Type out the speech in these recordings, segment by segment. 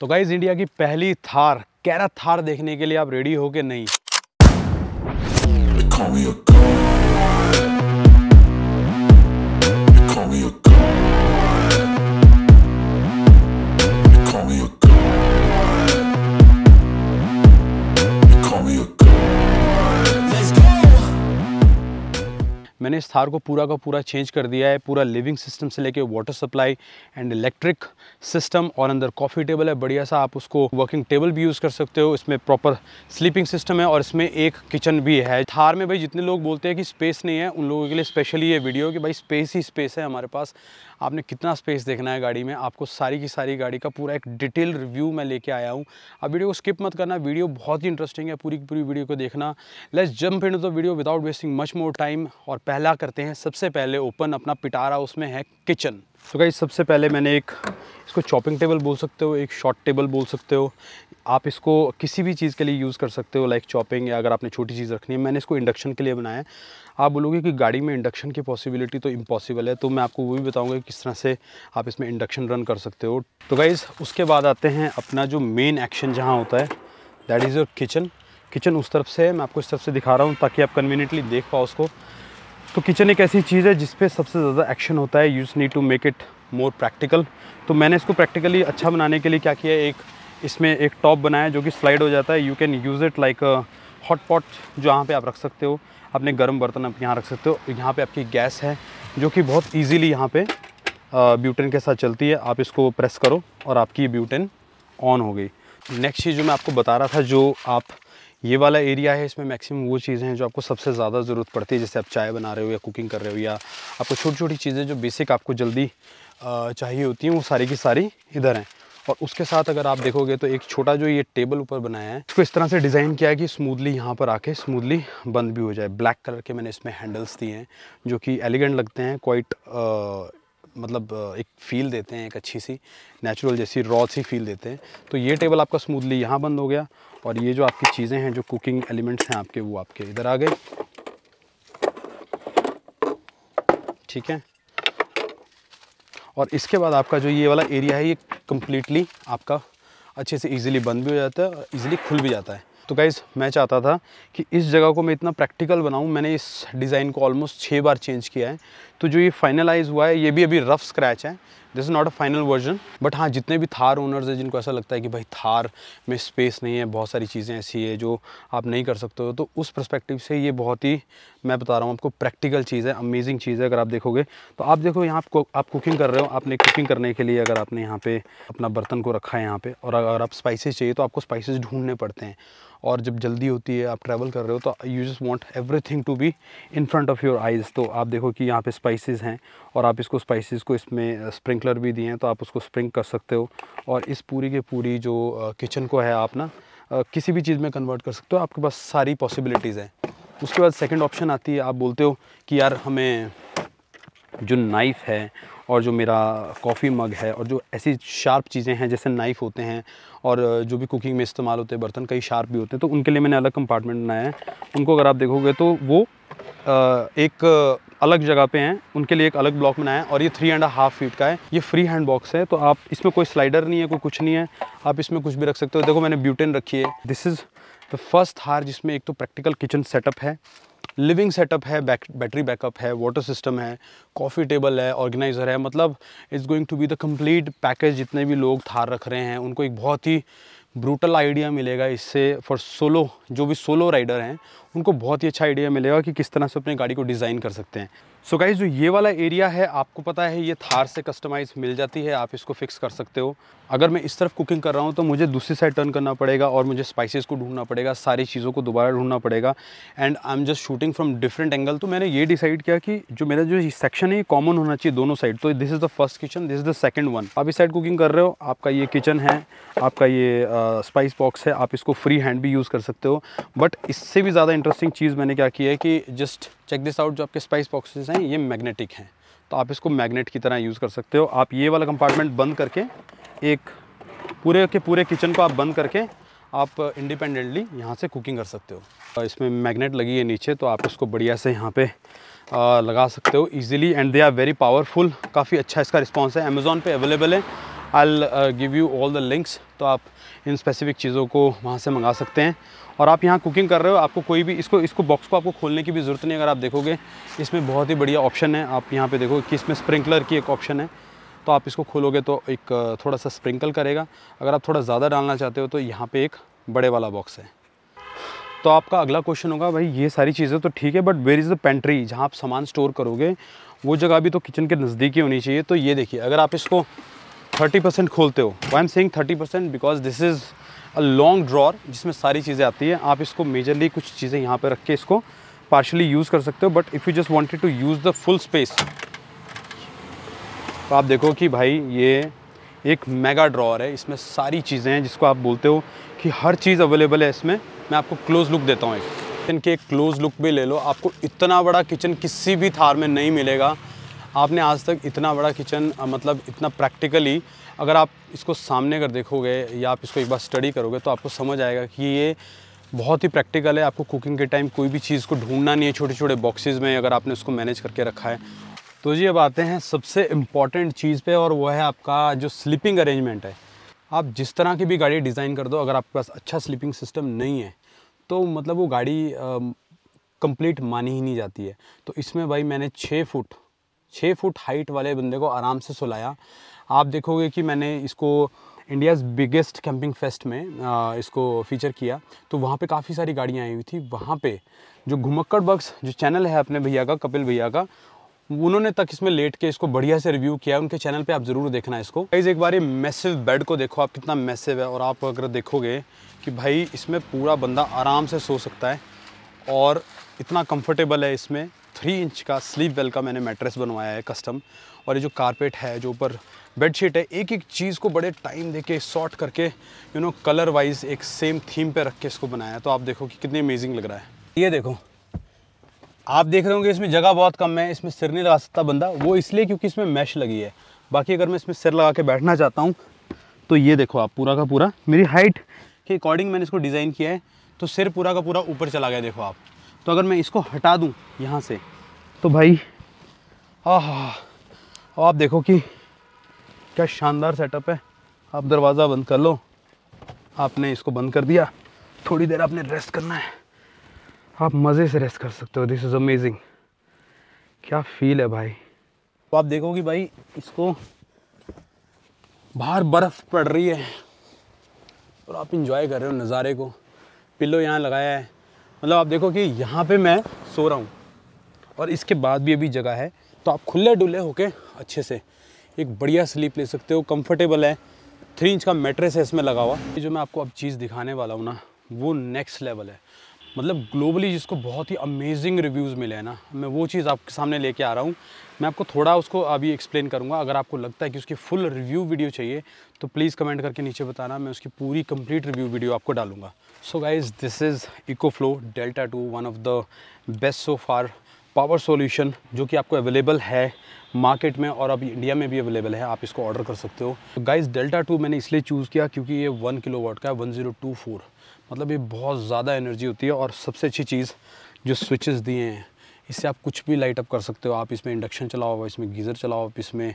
तो guys India की पहली थार कैरा थार देखने के लिए आप रेडी हो के नहीं मैंने इस थार को पूरा का पूरा चेंज कर दिया है पूरा लिविंग सिस्टम से लेके water supply and electric system और अंदर कॉफ़ी टेबल है बढ़िया सा आप उसको वर्किंग टेबल भी यूज़ कर सकते हो इसमें प्रॉपर स्लीपिंग सिस्टम है और इसमें एक किचन भी है थार में भाई जितने लोग बोलते हैं कि स्पेस नहीं है उन लोगों के लिए स्पेशली ये वीडियो कि भाई स्पेस ही स्पेस है हमारे पास आपने कितना स्पेस देखना है गाड़ी में आपको सारी की सारी गाड़ी का पूरा एक डिटेल रिव्यू मैं लेके आया हूँ आप वीडियो को स्किप मत करना वीडियो बहुत ही इंटरेस्टिंग है पूरी पूरी वीडियो को देखना let's jump in the video without wasting much more time और पहला करते हैं सबसे पहले ओपन अपना पिटारा उसमें है किचन तो so सबसे पहले मैंने एक इसको चॉपिंग टेबल बोल सकते हो एक शॉर्ट टेबल बोल सकते हो आप इसको किसी भी चीज़ के लिए यूज़ कर सकते हो लाइक चॉपिंग या अगर आपने छोटी चीज़ रखनी है मैंने इसको इंडक्शन के लिए बनाया है आप बोलोगे कि गाड़ी में इंडक्शन की पॉसिबिलिटी तो इम्पॉसिबल है तो मैं आपको वो भी बताऊँगा कि किस तरह से आप इसमें इंडक्शन रन कर सकते हो तो गाइज़ उसके बाद आते हैं अपना जो मेन एक्शन जहाँ होता है that is your kitchen kitchen उस तरफ से है मैं आपको इस तरफ से दिखा रहा हूँ ताकि आप कन्वीनियंटली देख पाओ उसको तो किचन एक ऐसी चीज़ है जिसपे सबसे ज़्यादा एक्शन होता है you need to make it more practical तो मैंने इसको प्रैक्टिकली अच्छा बनाने के लिए क्या किया एक इसमें एक टॉप बनाया है जो कि स्लाइड हो जाता है you can use it like hot pot जो यहाँ पे आप रख सकते हो अपने गर्म बर्तन आप यहाँ रख सकते हो यहाँ पे आपकी गैस है जो कि बहुत इजीली यहाँ पे ब्यूटेन के साथ चलती है आप इसको प्रेस करो और आपकी ब्यूटेन ऑन हो गई नेक्स्ट चीज़ जो मैं आपको बता रहा था जो आप ये वाला एरिया है इसमें मैक्सिमम वो चीज़ें हैं जो आपको सबसे ज़्यादा ज़रूरत पड़ती है जैसे आप चाय बना रहे हो या कुकिंग कर रहे हो या आपको छोटी छोटी चीज़ें जो बेसिक आपको जल्दी चाहिए होती हैं वो सारी की सारी इधर हैं और उसके साथ अगर आप देखोगे तो एक छोटा जो ये टेबल ऊपर बनाया है इसको इस तरह से डिज़ाइन किया है कि स्मूथली यहाँ पर आके स्मूथली बंद भी हो जाए ब्लैक कलर के मैंने इसमें हैंडल्स दिए हैं जो कि एलिगेंट लगते हैं क्वाइट मतलब एक फील देते हैं एक अच्छी सी नेचुरल जैसी रॉ सी फील देते हैं तो ये टेबल आपका स्मूथली यहाँ बंद हो गया और ये जो आपकी चीज़ें हैं जो कुकिंग एलिमेंट्स हैं आपके वो आपके इधर आ गए ठीक है और इसके बाद आपका जो ये वाला एरिया है ये कम्प्लीटली आपका अच्छे से ईजिली बंद भी हो जाता है और ईजिली खुल भी जाता है तो गाइज़ मैं चाहता था कि इस जगह को मैं इतना प्रैक्टिकल बनाऊँ मैंने इस डिज़ाइन को ऑलमोस्ट छः बार चेंज किया है तो जो ये फाइनलाइज हुआ है ये भी अभी रफ स्क्रैच है this is not a final version but हाँ जितने भी थार ओनर्स हैं जिनको ऐसा लगता है कि भाई थार में स्पेस नहीं है बहुत सारी चीज़ें ऐसी है जो आप नहीं कर सकते हो तो उस परस्पेक्टिव से ये बहुत ही मैं बता रहा हूँ आपको प्रैक्टिकल चीज़ है अमेजिंग चीज़ है अगर आप देखोगे तो आप देखो यहाँ आपको आप कुकिंग कर रहे हो आपने कुकिंग करने के लिए अगर आपने यहाँ पे अपना बर्तन को रखा है यहाँ पे और अगर आप स्पाइसिस चाहिए तो आपको स्पाइसिस ढूंढने पड़ते हैं और जब जल्दी होती है आप ट्रैवल कर रहे हो तो you just everything to be in front of your eyes तो आप देखो कि यहाँ पे स्पाइसेस हैं और आप इसको स्पाइसेस को इसमें स्प्रिंकलर भी दिए हैं तो आप उसको स्प्रिंक कर सकते हो और इस पूरी के पूरी जो किचन को है आप ना किसी भी चीज़ में कन्वर्ट कर सकते हो आपके पास सारी पॉसिबिलिटीज़ हैं उसके बाद सेकंड ऑप्शन आती है आप बोलते हो कि यार हमें जो नाइफ़ है और जो मेरा कॉफ़ी मग है और जो ऐसी शार्प चीज़ें हैं जैसे नाइफ़ होते हैं और जो भी कुकिंग में इस्तेमाल होते हैं बर्तन कई शार्प भी होते हैं तो उनके लिए मैंने अलग कंपार्टमेंट बनाया है उनको अगर आप देखोगे तो वो एक अलग जगह पे हैं उनके लिए एक अलग ब्लॉक बनाया है और ये थ्री एंड हाफ फीट का है ये फ्री हैंड बॉक्स है तो आप इसमें कोई स्लाइडर नहीं है कोई कुछ नहीं है आप इसमें कुछ भी रख सकते हो देखो मैंने ब्यूटेन रखी है दिस इज़ द फर्स्ट हार जिसमें एक तो प्रैक्टिकल किचन सेटअप है लिविंग सेटअप है बैक बैटरी बैकअप है वाटर सिस्टम है कॉफ़ी टेबल है ऑर्गेनाइज़र है मतलब it's going to be the complete package जितने भी लोग थार रख रहे हैं उनको एक बहुत ही ब्रूटल आइडिया मिलेगा इससे फॉर सोलो जो भी सोलो राइडर हैं उनको बहुत ही अच्छा आइडिया मिलेगा कि किस तरह से अपनी गाड़ी को डिज़ाइन कर सकते हैं सो so गाइज जो ये वाला एरिया है आपको पता है ये थार से कस्टमाइज मिल जाती है आप इसको फिक्स कर सकते हो अगर मैं इस तरफ कुकिंग कर रहा हूँ तो मुझे दूसरी साइड टर्न करना पड़ेगा और मुझे स्पाइसेस को ढूंढना पड़ेगा सारी चीज़ों को दोबारा ढूंढना पड़ेगा and I am just shooting from different angle तो मैंने ये डिसाइड किया कि जो मेरा जो सेक्शन है ये कॉमन होना चाहिए दोनों साइड तो this is the first kitchen this is the second one आप इस साइड कुकिंग कर रहे हो आपका ये किचन है आपका ये स्पाइस बॉक्स है आप इसको फ्री हैंड भी यूज़ कर सकते हो बट इससे भी ज़्यादा इंटरेस्टिंग चीज़ मैंने क्या की है कि जस्ट चेक दिस आउट जो आपके स्पाइस बॉक्सेस हैं ये मैग्नेटिक हैं तो आप इसको मैग्नेट की तरह यूज़ कर सकते हो आप ये वाला कंपार्टमेंट बंद करके एक पूरे के पूरे किचन को आप बंद करके आप इंडिपेंडेंटली यहाँ से कुकिंग कर सकते हो इसमें मैग्नेट लगी है नीचे तो आप इसको बढ़िया से यहाँ पे लगा सकते हो easily and they are very powerful काफ़ी अच्छा इसका रिस्पांस है अमेज़ोन पे अवेलेबल है I give you all the links तो आप इन स्पेसिफिक चीज़ों को वहाँ से मंगा सकते हैं और आप यहाँ कुकिंग कर रहे हो आपको कोई भी इसको इसको बॉक्स को आपको खोलने की भी ज़रूरत नहीं अगर आप देखोगे इसमें बहुत ही बढ़िया ऑप्शन है आप यहाँ पे देखो कि इसमें स्प्रिंकलर की एक ऑप्शन है तो आप इसको खोलोगे तो एक uh, थोड़ा सा स्प्रिंकल करेगा अगर आप थोड़ा ज़्यादा डालना चाहते हो तो यहाँ पर एक बड़े वाला बॉक्स है तो आपका अगला क्वेश्चन होगा भाई ये सारी चीज़ें तो ठीक है but where is the pantry जहाँ आप सामान स्टोर करोगे वो जगह भी तो किचन के नज़दीक ही होनी चाहिए तो ये देखिए अगर आप इसको थर्टी परसेंट खोलते हो I am saying thirty percent because this is a long drawer जिसमें सारी चीज़ें आती हैं आप इसको मेजरली कुछ चीज़ें यहाँ पर रख के इसको पार्शली यूज़ कर सकते हो but if you just wanted to use the full space तो आप देखो कि भाई ये एक मेगा ड्रॉर है इसमें सारी चीज़ें हैं जिसको आप बोलते हो कि हर चीज़ अवेलेबल है इसमें मैं आपको क्लोज़ लुक देता हूँ एक किचन के एक क्लोज़ लुक भी ले लो आपको इतना बड़ा किचन किसी भी थार में नहीं मिलेगा आपने आज तक इतना बड़ा किचन मतलब इतना प्रैक्टिकली अगर आप इसको सामने कर देखोगे या आप इसको एक बार स्टडी करोगे तो आपको समझ आएगा कि ये बहुत ही प्रैक्टिकल है आपको कुकिंग के टाइम कोई भी चीज़ को ढूंढना नहीं है छोटे छोटे बॉक्सेस में अगर आपने उसको मैनेज करके रखा है तो जी अब आते हैं सबसे इम्पॉर्टेंट चीज़ पे और वो है आपका जो स्लीपिंग अरेंजमेंट है आप जिस तरह की भी गाड़ी डिज़ाइन कर दो अगर आपके पास अच्छा स्लीपिंग सिस्टम नहीं है तो मतलब वो गाड़ी कंप्लीट मानी ही नहीं जाती है तो इसमें भाई मैंने छः फुट छः फुट हाइट वाले बंदे को आराम से सुलाया आप देखोगे कि मैंने इसको इंडियाज़ बिगेस्ट कैंपिंग फेस्ट में आ, इसको फीचर किया तो वहाँ पे काफ़ी सारी गाड़ियाँ आई हुई थी वहाँ पे जो घुमक्कड़ बक्स जो चैनल है अपने भैया का कपिल भैया का उन्होंने तक इसमें लेट के इसको बढ़िया से रिव्यू किया उनके चैनल पे आप ज़रूर देखना इसको गाइज एक बार ये मैसिव बेड को देखो आप कितना मैसिव है और आप अगर देखोगे कि भाई इसमें पूरा बंदा आराम से सो सकता है और इतना कंफर्टेबल है इसमें थ्री इंच का स्लीप वेल का मैंने मेट्रेस बनवाया है कस्टम और ये जो कारपेट है जो ऊपर बेडशीट है एक एक चीज़ को बड़े टाइम दे के शॉर्ट करके यू नो कलर वाइज एक सेम थीम पे रख के इसको बनाया तो आप देखो कि कितनी अमेजिंग लग रहा है ये देखो आप देख रहे होंगे इसमें जगह बहुत कम है इसमें सिर नहीं लगा सकता बंदा वो इसलिए क्योंकि इसमें मैश लगी है बाकी अगर मैं इसमें सिर लगा के बैठना चाहता हूँ तो ये देखो आप पूरा का पूरा मेरी हाइट के अकॉर्डिंग मैंने इसको डिज़ाइन किया है तो सिर पूरा का पूरा ऊपर चला गया देखो आप तो अगर मैं इसको हटा दूँ यहाँ से तो भाई आह आप देखो कि क्या शानदार सेटअप है आप दरवाज़ा बंद कर लो आपने इसको बंद कर दिया थोड़ी देर आपने रेस्ट करना है आप मज़े से रेस्ट कर सकते हो दिस इज़ अमेजिंग क्या फील है भाई तो आप देखो कि भाई इसको बाहर बर्फ़ पड़ रही है और आप इंजॉय कर रहे हो नज़ारे को पिल्लो यहाँ लगाया है मतलब आप देखो कि यहाँ पे मैं सो रहा हूँ और इसके बाद भी अभी जगह है तो आप खुले डुले होके अच्छे से एक बढ़िया स्लीप ले सकते हो कंफर्टेबल है थ्री इंच का मेट्रेस है इसमें लगा हुआ जो मैं आपको अब चीज़ दिखाने वाला हूँ ना वो नेक्स्ट लेवल है मतलब ग्लोबली जिसको बहुत ही अमेजिंग रिव्यूज़ मिले हैं ना मैं वो चीज़ आपके सामने लेके आ रहा हूँ मैं आपको थोड़ा उसको अभी एक्सप्लेन करूँगा अगर आपको लगता है कि उसकी फुल रिव्यू वीडियो चाहिए तो प्लीज़ कमेंट करके नीचे बताना मैं उसकी पूरी कंप्लीट रिव्यू वीडियो आपको डालूंगा so guys this is EcoFlow Delta two one of the best so far power solution जो कि आपको अवेलेबल है मार्केट में और अब इंडिया में भी अवेलेबल है आप इसको ऑर्डर कर सकते हो गाइज़ डेल्टा टू मैंने इसलिए चूज़ किया क्योंकि ये वन किलो वाट का है वन ज़ीरो टू फोर मतलब ये बहुत ज़्यादा एनर्जी होती है और सबसे अच्छी चीज़ जो स्विचेस दिए हैं इससे आप कुछ भी लाइट अप कर सकते हो आप इसमें इंडक्शन चलाओ इसमें गीज़र चलाओ आप इसमें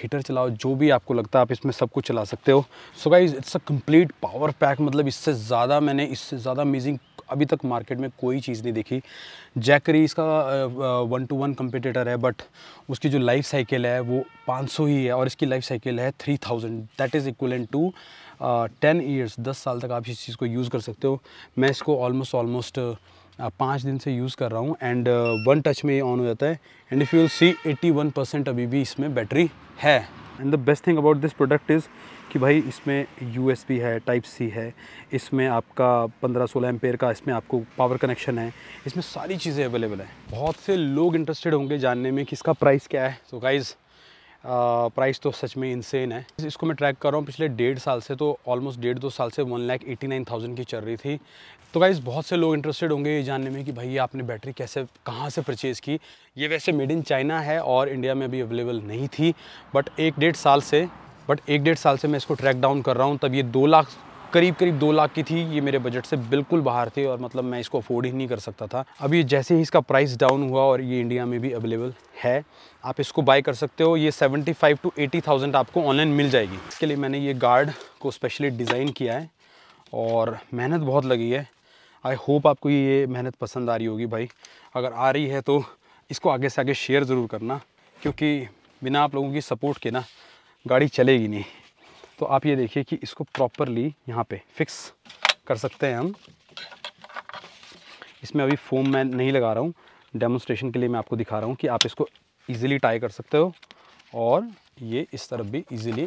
हीटर चलाओ जो भी आपको लगता है आप इसमें सब कुछ चला सकते हो so guys it's a complete power pack मतलब इससे ज़्यादा मैंने इससे ज़्यादा अमेजिंग अभी तक मार्केट में कोई चीज़ नहीं देखी जैकरी इसका वन टू वन कंपिटेटर है बट उसकी जो लाइफ साइकिल है वो 500 ही है और इसकी लाइफ साइकिल है 3000 that is equivalent to ten years दस साल तक आप इस चीज़ को यूज़ कर सकते हो मैं इसको ऑलमोस्ट ऑलमोस्ट पाँच दिन से यूज़ कर रहा हूँ एंड वन टच में ये ऑन हो जाता है and if you see 81 percent अभी भी इसमें बैटरी है and the best thing about this product is कि भाई इसमें यू है टाइप सी है इसमें आपका 15 एम एम्पेयर का इसमें आपको पावर कनेक्शन है इसमें सारी चीज़ें अवेलेबल हैं बहुत से लोग इंटरेस्टेड होंगे जानने में कि इसका प्राइस क्या है सो so गाइज़ प्राइस तो सच में इंसेन है इसको मैं ट्रैक कर रहा हूँ पिछले डेढ़ साल से तो ऑलमोस्ट डेढ़ दो साल से one lakh eighty nine thousand की चल रही थी तो गाइज़ बहुत से लोग इंटरेस्टेड होंगे ये जानने में कि भाई आपने बैटरी कैसे कहाँ से परचेज़ की ये वैसे मेड इन चाइना है और इंडिया में अभी अवेलेबल नहीं थी बट एक डेढ़ साल से बट एक डेढ़ साल से मैं इसको ट्रैक डाउन कर रहा हूँ तब ये दो लाख करीब करीब दो लाख की थी ये मेरे बजट से बिल्कुल बाहर थी और मतलब मैं इसको अफोर्ड ही नहीं कर सकता था अभी जैसे ही इसका प्राइस डाउन हुआ और ये इंडिया में भी अवेलेबल है आप इसको बाय कर सकते हो ये 75 टू 80,000 आपको ऑनलाइन मिल जाएगी इसके लिए मैंने ये गार्ड को स्पेशली डिज़ाइन किया है और मेहनत बहुत लगी है आई होप आपको ये मेहनत पसंद आ रही होगी भाई अगर आ रही है तो इसको आगे से आगे शेयर ज़रूर करना क्योंकि बिना आप लोगों की सपोर्ट के ना गाड़ी चलेगी नहीं तो आप ये देखिए कि इसको प्रॉपरली यहाँ पे फिक्स कर सकते हैं हम इसमें अभी फोम मैं नहीं लगा रहा हूँ डेमोन्स्ट्रेशन के लिए मैं आपको दिखा रहा हूँ कि आप इसको ईजिली टाई कर सकते हो और ये इस तरफ भी ईजिली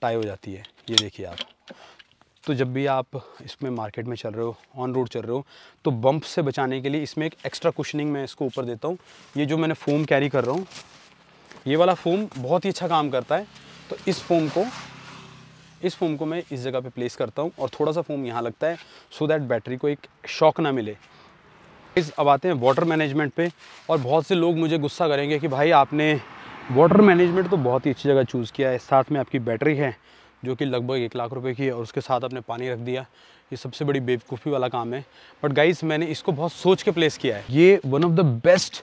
टाई हो जाती है ये देखिए आप तो जब भी आप इसमें मार्केट में चल रहे हो ऑन रोड चल रहे हो तो बम्प से बचाने के लिए इसमें एक एक्स्ट्रा कुशनिंग मैं इसको ऊपर देता हूँ ये जो मैंने फ़ोम कैरी कर रहा हूँ ये वाला फ़ोम बहुत ही अच्छा काम करता है तो इस फ़ोम को इस फोम को मैं इस जगह पे प्लेस करता हूँ और थोड़ा सा फोम यहाँ लगता है सो दैट बैटरी को एक शॉक ना मिले इस अब आते हैं वाटर मैनेजमेंट पे और बहुत से लोग मुझे गुस्सा करेंगे कि भाई आपने वाटर मैनेजमेंट तो बहुत ही अच्छी जगह चूज़ किया है साथ में आपकी बैटरी है जो कि लगभग एक लाख रुपये की है और उसके साथ आपने पानी रख दिया ये सबसे बड़ी बेवकूफ़ी वाला काम है बट गाइज मैंने इसको बहुत सोच के प्लेस किया है ये one of the best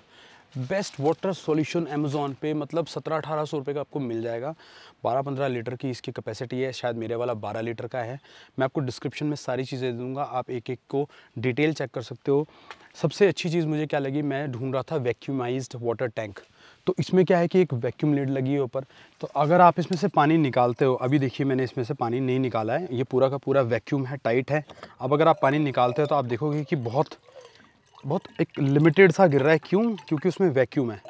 best water solution Amazon पे मतलब सत्रह अठारह सौ रुपये का आपको मिल जाएगा बारह पंद्रह लीटर की इसकी कैपेसिटी है शायद मेरे वाला बारह लीटर का है मैं आपको डिस्क्रिप्शन में सारी चीज़ें दूंगा आप एक एक को डिटेल चेक कर सकते हो सबसे अच्छी चीज़ मुझे क्या लगी मैं ढूंढ रहा था वैक्यूमाइज वाटर टैंक तो इसमें क्या है कि एक वैक्यूम लेड लगी है ऊपर तो अगर आप इसमें से पानी निकालते हो अभी देखिए मैंने इसमें से पानी नहीं निकाला है ये पूरा का पूरा वैक्यूम है टाइट है अब अगर आप पानी निकालते हो तो आप देखोगे कि बहुत बहुत एक लिमिटेड सा गिर रहा है क्यों क्योंकि उसमें वैक्यूम है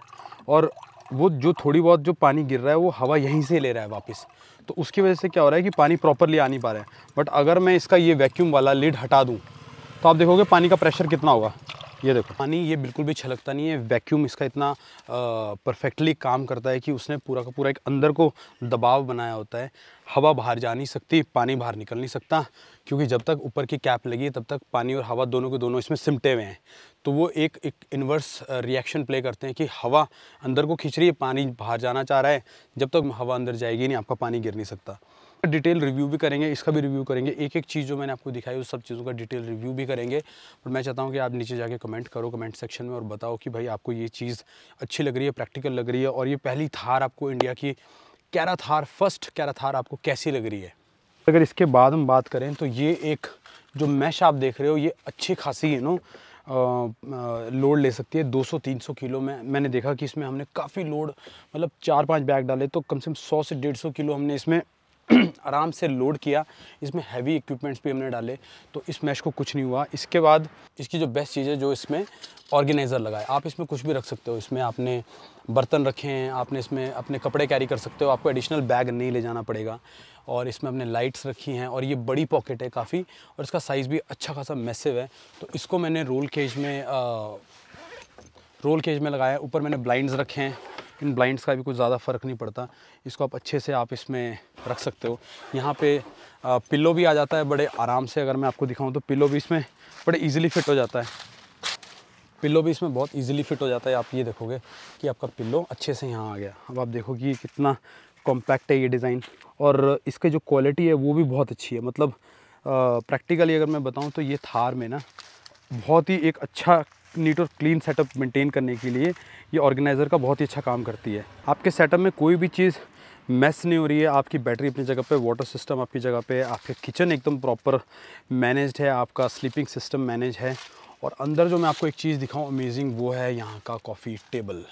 और वो जो थोड़ी बहुत जो पानी गिर रहा है वो हवा यहीं से ले रहा है वापस तो उसकी वजह से क्या हो रहा है कि पानी प्रॉपरली आ नहीं पा रहा है बट अगर मैं इसका ये वैक्यूम वाला लीड हटा दूँ तो आप देखोगे पानी का प्रेशर कितना होगा ये देखो पानी ये बिल्कुल भी छलकता नहीं है वैक्यूम इसका इतना परफेक्टली काम करता है कि उसने पूरा का पूरा एक अंदर को दबाव बनाया होता है हवा बाहर जा नहीं सकती पानी बाहर निकल नहीं सकता क्योंकि जब तक ऊपर की कैप लगी है तब तक पानी और हवा दोनों के दोनों इसमें सिमटे हुए हैं तो वो एक एक इन्वर्स रिएक्शन प्ले करते हैं कि हवा अंदर को खींच रही है पानी बाहर जाना चाह रहा है जब तक हवा अंदर जाएगी नहीं आपका पानी गिर नहीं सकता डिटेल रिव्यू भी करेंगे इसका भी रिव्यू करेंगे एक एक चीज़ जो मैंने आपको दिखाई उस सब चीज़ों का डिटेल रिव्यू भी करेंगे बट मैं चाहता हूँ कि आप नीचे जाके कमेंट करो कमेंट सेक्शन में और बताओ कि भाई आपको ये चीज़ अच्छी लग रही है प्रैक्टिकल लग रही है और ये पहली थार आपको इंडिया की कैरा थार फर्स्ट कैरा थार आपको कैसी लग रही है अगर इसके बाद हम बात करें तो ये एक जो मैश आप देख रहे हो ये अच्छी खासी यू नो लोड ले सकती है 200-300 किलो में मैंने देखा कि इसमें हमने काफ़ी लोड मतलब चार पांच बैग डाले तो कम से कम 100 से 150 किलो हमने इसमें आराम से लोड किया इसमें हैवी इक्विपमेंट्स भी हमने डाले तो इस मैश को कुछ नहीं हुआ इसके बाद इसकी जो बेस्ट चीज़ है जो इसमें ऑर्गेनाइज़र लगाए आप इसमें कुछ भी रख सकते हो इसमें आपने बर्तन रखे हैं आपने इसमें अपने कपड़े कैरी कर सकते हो आपको एडिशनल बैग नहीं ले जाना पड़ेगा और इसमें अपने लाइट्स रखी हैं और ये बड़ी पॉकेट है काफ़ी और इसका साइज़ भी अच्छा खासा मैसेव है तो इसको मैंने रोल केज में आ, रोल केज में लगाया ऊपर मैंने ब्लाइंड्स रखे हैं इन ब्लाइंड्स का भी कुछ ज़्यादा फ़र्क नहीं पड़ता इसको आप अच्छे से आप इसमें रख सकते हो यहाँ पे पिल्लो भी आ जाता है बड़े आराम से अगर मैं आपको दिखाऊँ तो पिल्लो भी इसमें बड़े ईजिली फिट हो जाता है पिल्लो भी इसमें बहुत ईजिली फिट हो जाता है आप ये देखोगे कि आपका पिल्लो अच्छे से यहाँ आ गया अब आप देखो कि कितना कॉम्पैक्ट है ये डिज़ाइन और इसके जो क्वालिटी है वो भी बहुत अच्छी है मतलब प्रैक्टिकली अगर मैं बताऊँ तो ये थार में ना बहुत ही एक अच्छा नीट और क्लीन सेटअप मेंटेन करने के लिए ये ऑर्गेनाइज़र का बहुत ही अच्छा काम करती है आपके सेटअप में कोई भी चीज़ मैस नहीं हो रही है आपकी बैटरी अपनी जगह पे वाटर सिस्टम आपकी जगह पे आपके किचन एकदम प्रॉपर मैनेज है आपका स्लीपिंग सिस्टम मैनेज है और अंदर जो मैं आपको एक चीज़ दिखाऊँ अमेजिंग वो है यहाँ का कॉफ़ी टेबल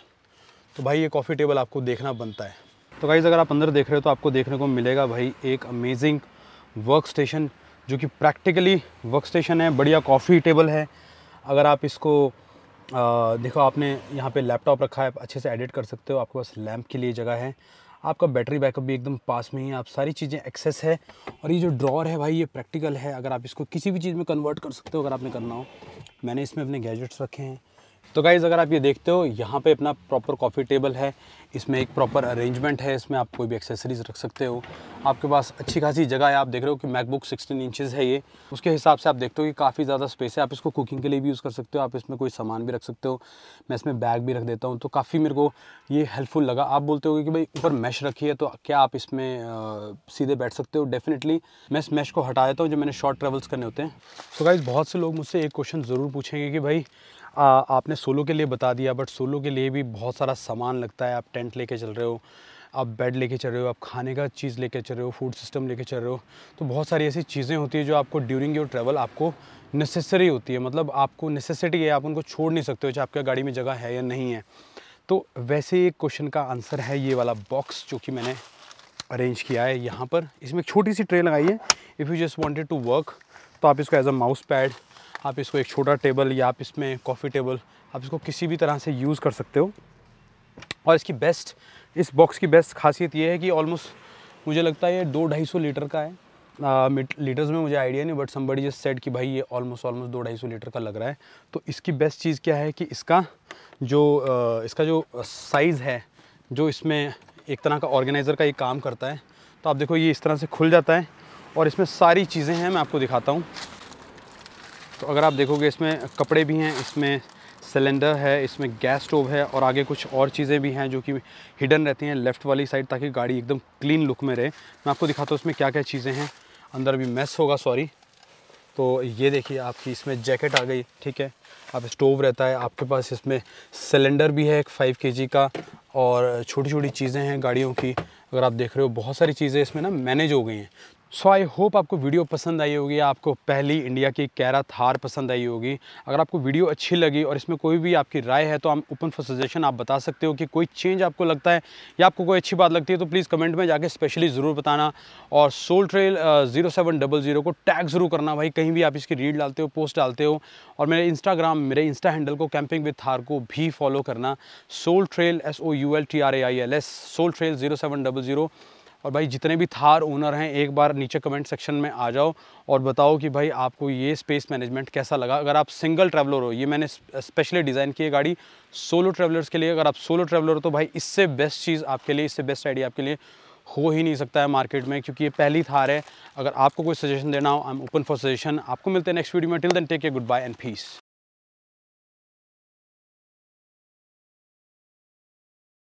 तो भाई ये कॉफ़ी टेबल आपको देखना बनता है तो गाइज़ अगर आप अंदर देख रहे हो तो आपको देखने को मिलेगा भाई एक अमेजिंग वर्क स्टेशन जो कि प्रैक्टिकली वर्क स्टेशन है बढ़िया कॉफ़ी टेबल है अगर आप इसको आ, देखो आपने यहाँ पे लैपटॉप रखा है अच्छे से एडिट कर सकते हो आपके पास लैम्प के लिए जगह है आपका बैटरी बैकअप भी एकदम पास में ही है आप सारी चीज़ें एक्सेस है और ये जो ड्रॉर है भाई ये प्रैक्टिकल है अगर आप इसको किसी भी चीज़ में कन्वर्ट कर सकते हो अगर आपने करना हो मैंने इसमें अपने गैजेट्स रखे हैं तो गाइज़ अगर आप ये देखते हो यहाँ पे अपना प्रॉपर कॉफ़ी टेबल है इसमें एक प्रॉपर अरेंजमेंट है इसमें आप कोई भी एक्सेसरीज रख सकते हो आपके पास अच्छी खासी जगह है आप देख रहे हो कि मैकबुक 16 इंचेस है ये उसके हिसाब से आप देखते हो कि काफ़ी ज़्यादा स्पेस है आप इसको कुकिंग के लिए भी यूज़ कर सकते हो आप इसमें कोई सामान भी रख सकते हो मैं इसमें बैग भी रख देता हूँ तो काफ़ी मेरे को ये हेल्पफुल लगा आप बोलते हो कि भाई ऊपर मैश रखी है तो क्या आप इसमें सीधे बैठ सकते हो डेफिनेटली मैं इस मैश को हटा देता हूँ जो मैंने शॉर्ट ट्रेवल्स करने होते हैं तो गाइज़ बहुत से लोग मुझसे एक क्वेश्चन ज़रूर पूछेंगे कि भाई आ, आपने सोलो के लिए बता दिया बट सोलो के लिए भी बहुत सारा सामान लगता है आप टेंट लेके चल रहे हो आप बेड लेके चल रहे हो आप खाने का चीज़ लेके चल रहे हो फूड सिस्टम लेके चल रहे हो तो बहुत सारी ऐसी चीज़ें होती है जो आपको ड्यूरिंग योर ट्रैवल आपको नेसेसरी होती है मतलब आपको नेसेसिटी है आप उनको छोड़ नहीं सकते हो चाहे आपके गाड़ी में जगह है या नहीं है तो वैसे एक क्वेश्चन का आंसर है ये वाला बॉक्स जो कि मैंने अरेंज किया है यहाँ पर इसमें एक छोटी सी ट्रे लगाई है if you just wanted to work तो आप इसको एज अ माउस पैड आप इसको एक छोटा टेबल या आप इसमें कॉफ़ी टेबल आप इसको किसी भी तरह से यूज़ कर सकते हो और इसकी बेस्ट इस बॉक्स की बेस्ट खासियत ये है कि ऑलमोस्ट मुझे लगता है ये दो ढाई सौ लीटर का है आ, लीटर्स में मुझे आइडिया नहीं बट समबड़ी जस्ट सेट कि भाई ये ऑलमोस्ट ऑलमोस्ट दो ढाई सौ लीटर का लग रहा है तो इसकी बेस्ट चीज़ क्या है कि इसका जो इसका जो साइज़ है जो इसमें एक तरह का ऑर्गेनाइज़र का ये काम करता है तो आप देखो ये इस तरह से खुल जाता है और इसमें सारी चीज़ें हैं मैं आपको दिखाता हूँ तो अगर आप देखोगे इसमें कपड़े भी हैं इसमें सिलेंडर है इसमें गैस स्टोव है और आगे कुछ और चीज़ें भी हैं जो कि हिडन रहती हैं लेफ़्ट वाली साइड ताकि गाड़ी एकदम क्लीन लुक में रहे मैं आपको दिखाता हूँ इसमें क्या क्या चीज़ें हैं अंदर भी मेस होगा सॉरी तो ये देखिए आपकी इसमें जैकेट आ गई ठीक है आप स्टोव रहता है आपके पास इसमें सिलेंडर भी है एक फाइव के का और छोटी छोटी चीज़ें हैं गाड़ियों की अगर आप देख रहे हो बहुत सारी चीज़ें इसमें ना मैनेज हो गई हैं सो आई होप आपको वीडियो पसंद आई होगी आपको पहली इंडिया की कैरा थार पसंद आई होगी अगर आपको वीडियो अच्छी लगी और इसमें कोई भी आपकी राय है तो हम ओपन फॉर सजेशन आप बता सकते हो कि कोई चेंज आपको लगता है या आपको कोई अच्छी बात लगती है तो प्लीज़ कमेंट में जाके स्पेशली ज़रूर बताना और soul trail zero seven double zero को टैग ज़रूर करना भाई कहीं भी आप इसकी रीड डालते हो पोस्ट डालते हो और मेरे इंस्टाग्राम मेरे इंस्टा हैंडल को कैंपिंग विथ थार को भी फॉलो करना soul trail S O U L T R A I L S soul trail zero seven double zero और भाई जितने भी थार ओनर हैं एक बार नीचे कमेंट सेक्शन में आ जाओ और बताओ कि भाई आपको ये स्पेस मैनेजमेंट कैसा लगा अगर आप सिंगल ट्रैवलर हो ये मैंने स्पेशली डिज़ाइन की है गाड़ी सोलो ट्रैवलर्स के लिए अगर आप सोलो ट्रैवलर हो तो भाई इससे बेस्ट चीज़ आपके लिए इससे बेस्ट आइडिया आपके लिए हो ही नहीं सकता है मार्केट में क्योंकि ये पहली थार है अगर आपको कोई सजेशन देना हो I am open for suggestion आपको मिलते हैं नेक्स्ट वीडियो में till then take a goodbye and piece